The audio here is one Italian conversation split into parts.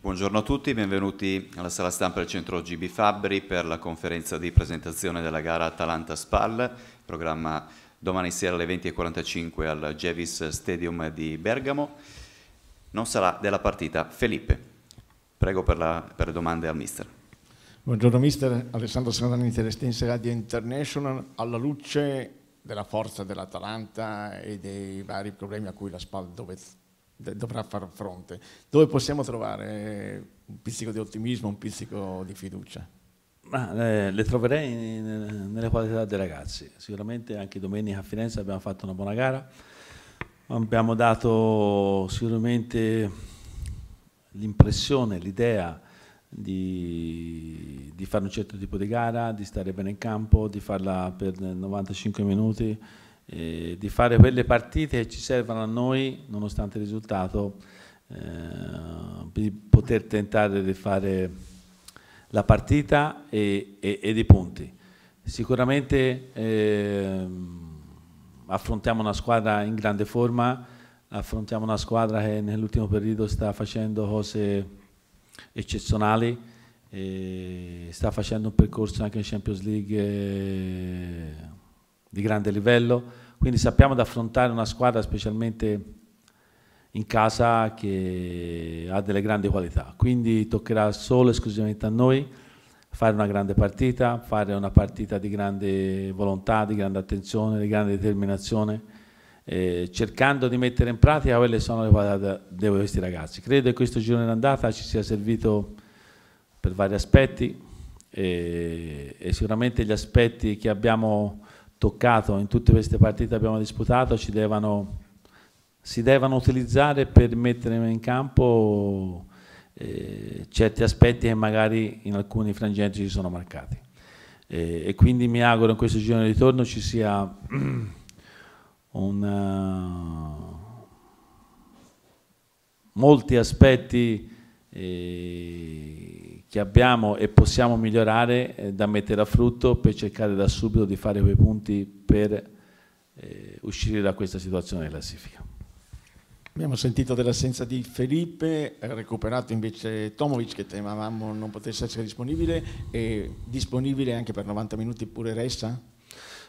Buongiorno a tutti, benvenuti alla sala stampa del centro GB Fabbri per la conferenza di presentazione della gara Atalanta Spal, programma domani sera alle 20.45 al Jevis Stadium di Bergamo. Non sarà della partita Felipe. Prego per, la, per domande al mister. Buongiorno mister, Alessandro Sandani, Telestense Radio International. Alla luce della forza dell'Atalanta e dei vari problemi a cui la SPAL dove, dovrà far fronte. Dove possiamo trovare un pizzico di ottimismo, un pizzico di fiducia? Ma, eh, le troverei in, nelle qualità dei ragazzi. Sicuramente anche domenica a Firenze abbiamo fatto una buona gara, abbiamo dato sicuramente l'impressione, l'idea di, di, fare un certo tipo di gara, di stare bene in campo, di farla per 95 minuti, eh, di fare quelle partite che ci servono a noi, nonostante il risultato, eh, di poter tentare di fare la partita e, e, e dei punti. Sicuramente eh, affrontiamo una squadra in grande forma, affrontiamo una squadra che nell'ultimo periodo sta facendo cose eccezionali, sta facendo un percorso anche in Champions League eh, di grande livello, quindi sappiamo di affrontare una squadra specialmente in casa che ha delle grandi qualità, quindi toccherà solo e esclusivamente a noi fare una grande partita, fare una partita di grande volontà, di grande attenzione, di grande determinazione eh, cercando di mettere in pratica quelle sono le qualità di questi ragazzi. Credo che questo girone d'andata ci sia servito per vari aspetti e, e sicuramente gli aspetti che abbiamo toccato in tutte queste partite che abbiamo disputato ci devono si devono utilizzare per mettere in campo eh, certi aspetti che magari in alcuni frangenti ci sono marcati. Eh, e quindi mi auguro in questo giro di ritorno ci sia una, eh, molti aspetti eh, che abbiamo e possiamo migliorare eh, da mettere a frutto per cercare da subito di fare quei punti per eh, uscire da questa situazione di classifica. Abbiamo sentito dell'assenza di Felipe, recuperato invece Tomovic che temevamo non potesse essere disponibile, e disponibile anche per 90 minuti pure Ressa?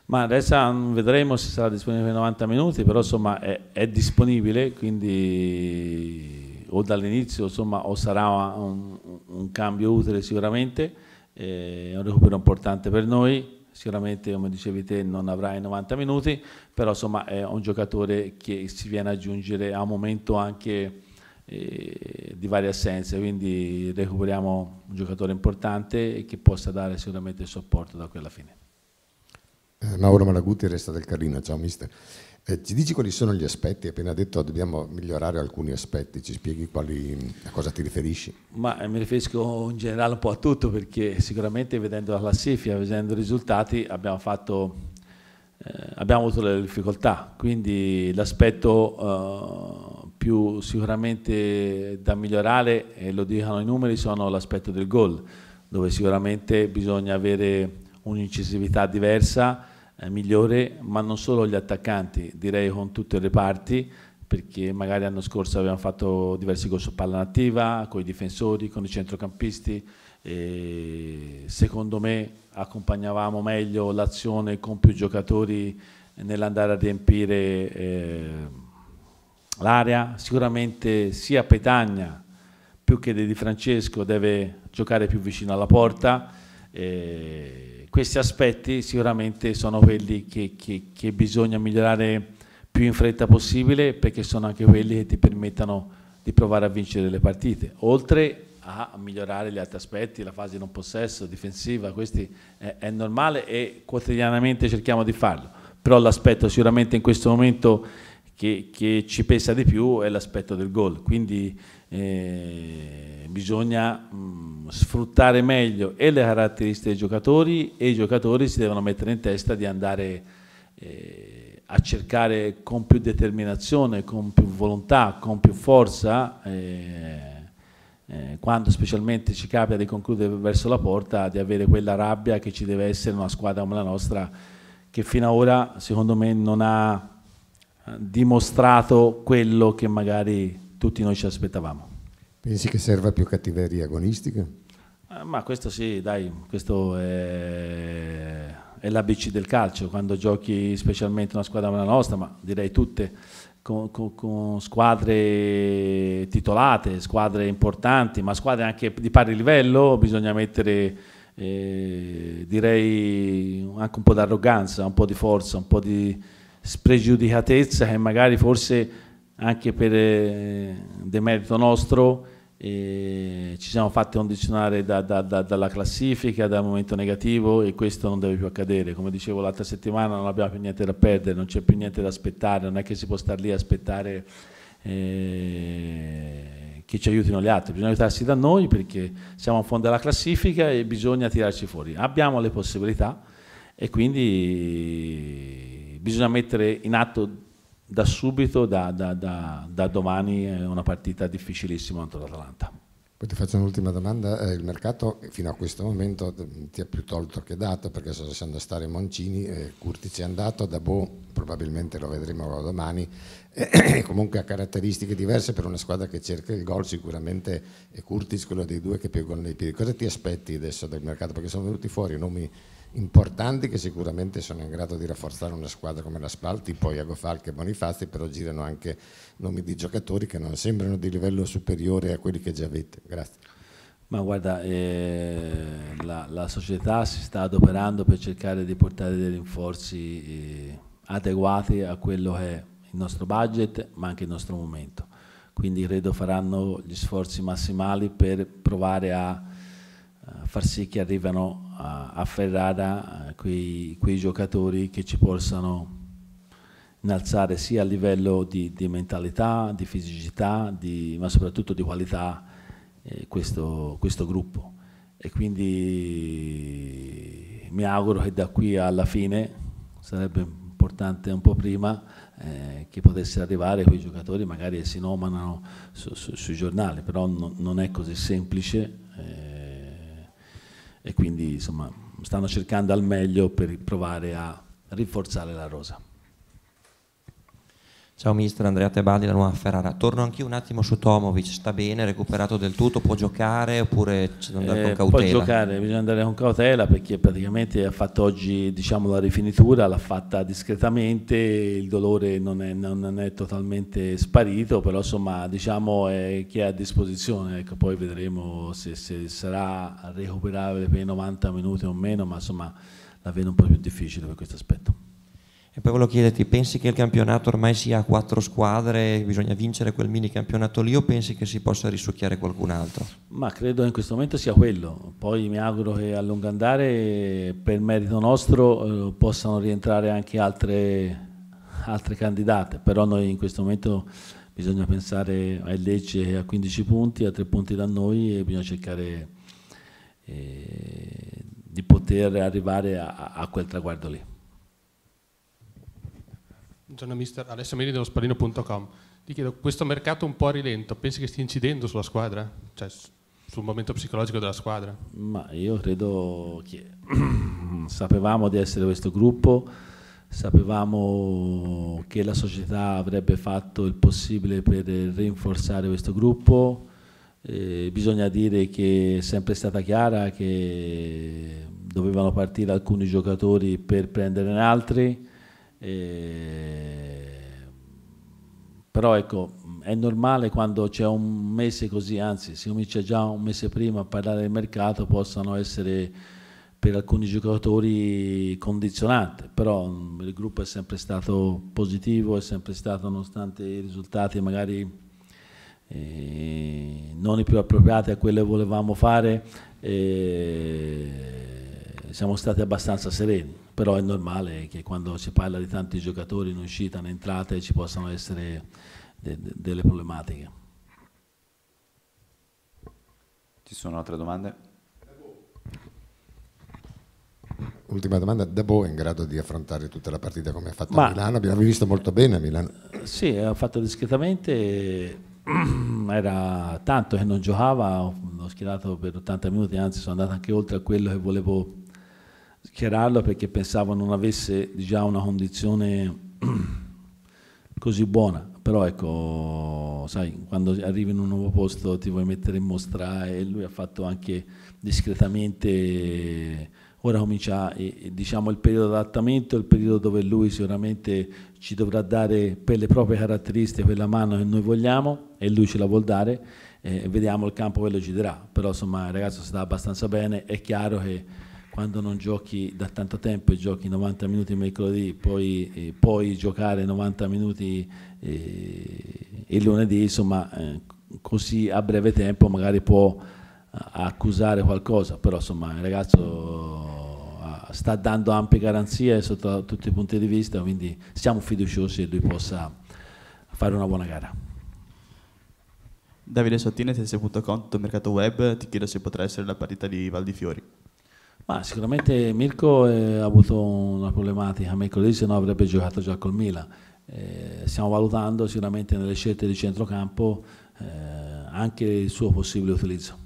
Ma adesso ah, vedremo se sarà disponibile per 90 minuti, però insomma è, è disponibile, quindi o dall'inizio insomma o sarà un, un cambio utile sicuramente, è un recupero importante per noi, sicuramente come dicevi te non avrà i 90 minuti, però insomma è un giocatore che si viene ad aggiungere a un momento anche eh, di varie assenze, quindi recuperiamo un giocatore importante e che possa dare sicuramente il supporto da quella fine. Eh, Mauro Malaguti, Resta del Carlino, ciao mister. Eh, ci dici quali sono gli aspetti? Appena detto dobbiamo migliorare alcuni aspetti, ci spieghi quali, a cosa ti riferisci? Ma eh, mi riferisco in generale un po' a tutto perché sicuramente vedendo la classifica, vedendo i risultati abbiamo, fatto, eh, abbiamo avuto delle difficoltà, quindi l'aspetto più sicuramente da migliorare, e lo dicono i numeri, sono l'aspetto del gol, dove sicuramente bisogna avere un'incisività diversa eh, migliore, ma non solo gli attaccanti, direi con tutte le parti, perché magari l'anno scorso abbiamo fatto diversi gol su palla nativa, con i difensori, con i centrocampisti, e secondo me accompagnavamo meglio l'azione con più giocatori nell'andare a riempire eh, l'area, sicuramente sia Petagna più che De Di Francesco deve giocare più vicino alla porta. Eh, questi aspetti sicuramente sono quelli che, che, che, bisogna migliorare più in fretta possibile perché sono anche quelli che ti permettono di provare a vincere le partite, oltre a migliorare gli altri aspetti, la fase di non possesso, difensiva, questo è, è normale e quotidianamente cerchiamo di farlo, però l'aspetto sicuramente in questo momento che, che ci pensa di più è l'aspetto del gol, quindi eh, bisogna mh, mm, sfruttare meglio e le caratteristiche dei giocatori e i giocatori si devono mettere in testa di andare eh, a cercare con più determinazione, con più volontà, con più forza. Eh, eh quando specialmente ci capita di concludere verso la porta, di avere quella rabbia che ci deve essere una squadra come la nostra, che fino ad ora secondo me non ha dimostrato quello che magari tutti noi ci aspettavamo. Pensi che serva più cattiveria agonistica? Eh, ma questo sì, dai, questo è, è l'ABC del calcio, quando giochi specialmente una squadra come la nostra, ma direi tutte, con, con, con, squadre titolate, squadre importanti, ma squadre anche di pari livello, bisogna mettere eh, direi anche un po' d'arroganza, un po' di forza, un po' di spregiudicatezza che magari forse anche per eh, demerito nostro eh, ci siamo fatti condizionare da, da, da, dalla classifica, dal momento negativo e questo non deve più accadere. Come dicevo l'altra settimana non abbiamo più niente da perdere, non c'è più niente da aspettare, non è che si può star lì a aspettare eh, che ci aiutino gli altri, bisogna aiutarsi da noi perché siamo a fondo della classifica e bisogna tirarci fuori. Abbiamo le possibilità e quindi bisogna mettere in atto da subito, da, da, da, da domani, è eh, una partita difficilissima contro l'Atalanta. Poi ti faccio un'ultima domanda, eh, il mercato fino a questo momento eh, ti ha più tolto che dato perché so lasciando stare Moncini, eh, Curtici è andato, Dabo probabilmente lo vedremo domani, eh, comunque ha caratteristiche diverse per una squadra che cerca il gol sicuramente e Curtis quello dei due che più gol nei piedi. Cosa ti aspetti adesso del mercato? Perché sono venuti fuori nomi importanti che sicuramente sono in grado di rafforzare una squadra come la Spalti, poi Agofalca e Bonifazzi, però girano anche nomi di giocatori che non sembrano di livello superiore a quelli che già avete. Grazie. Ma guarda, eh, la, la, società si sta adoperando per cercare di portare dei rinforzi eh, adeguati a quello che è il nostro budget, ma anche il nostro momento. Quindi credo faranno gli sforzi massimali per provare a, a far sì che arrivano a, Ferrara eh, quei, quei, giocatori che ci possano innalzare sia a livello di, di mentalità, di fisicità, di, ma soprattutto di qualità eh, questo, questo gruppo. E quindi mi auguro che da qui alla fine, sarebbe importante un po' prima, eh, che potesse arrivare quei giocatori magari si nominano su, su, sui giornali, però no, non è così semplice. Eh, quindi insomma, stanno cercando al meglio per provare a rinforzare la rosa. Ciao mister, Andrea Tebaldi da Nuova Ferrara. Torno anch'io un attimo su Tomovic, sta bene, recuperato del tutto, può giocare oppure c'è da andare eh, con cautela? Può giocare, bisogna andare con cautela perché praticamente ha fatto oggi diciamo, la rifinitura, l'ha fatta discretamente, il dolore non è, non è totalmente sparito, però insomma diciamo è chi è a disposizione, ecco, poi vedremo se, se sarà recuperabile per i 90 minuti o meno, ma insomma la vedo un po' più difficile per questo aspetto. E poi volevo chiederti, pensi che il campionato ormai sia a quattro squadre, bisogna vincere quel mini campionato lì o pensi che si possa risucchiare qualcun altro? Ma credo in questo momento sia quello, poi mi auguro che a lungo andare per merito nostro eh, possano rientrare anche altre, altre, candidate, però noi in questo momento bisogna pensare a Lecce a 15 punti, a 3 punti da noi e bisogna cercare eh, di poter arrivare a, a quel traguardo lì. Buongiorno mister, Alessio Meli dello Spallino.com. Ti chiedo, questo mercato un po' a rilento, pensi che stia incidendo sulla squadra? Cioè sul momento psicologico della squadra? Ma io credo che sapevamo di essere questo gruppo, sapevamo che la società avrebbe fatto il possibile per rinforzare questo gruppo. Eh, bisogna dire che è sempre stata chiara che dovevano partire alcuni giocatori per prenderne altri e... Però ecco, è normale quando c'è un mese così, anzi si comincia già un mese prima a parlare del mercato, possano essere per alcuni giocatori condizionante, però mm, il gruppo è sempre stato positivo, è sempre stato nonostante i risultati magari eh, non i più appropriati a quello che volevamo fare, eh, siamo stati abbastanza sereni, però è normale che quando si parla di tanti giocatori in uscita, in entrata, ci possano essere de de delle problematiche. Ci sono altre domande? Ultima domanda, Dabo è in grado di affrontare tutta la partita come ha fatto Ma, a Milano? Abbiamo visto molto bene a Milano. Sì, ha fatto discretamente, era tanto che non giocava, l'ho schierato per 80 minuti, anzi sono andato anche oltre a quello che volevo schierarlo perché pensavo non avesse già una condizione così buona. Però ecco, sai, quando arrivi in un nuovo posto ti vuoi mettere in mostra e lui ha fatto anche discretamente, ora comincia diciamo, il periodo di adattamento, il periodo dove lui sicuramente ci dovrà dare per le proprie caratteristiche quella mano che noi vogliamo e lui ce la vuol dare, eh, e vediamo il campo che lo ci darà. Però insomma il ragazzo sta abbastanza bene, è chiaro che quando non giochi da tanto tempo e giochi 90 minuti mercoledì, poi eh, puoi giocare 90 minuti eh, il lunedì, insomma eh, così a breve tempo magari può eh, accusare qualcosa, però insomma il ragazzo eh, sta dando ampie garanzie sotto tutti i punti di vista, quindi siamo fiduciosi che lui possa fare una buona gara. Davide Sottini, tese.com, mercato web, ti chiedo se potrà essere la partita di Val di Fiori. Ma sicuramente Mirko eh, ha avuto una problematica, mercoledì se no avrebbe giocato già col Milan. Eh, stiamo valutando sicuramente nelle scelte di centrocampo eh, anche il suo possibile utilizzo.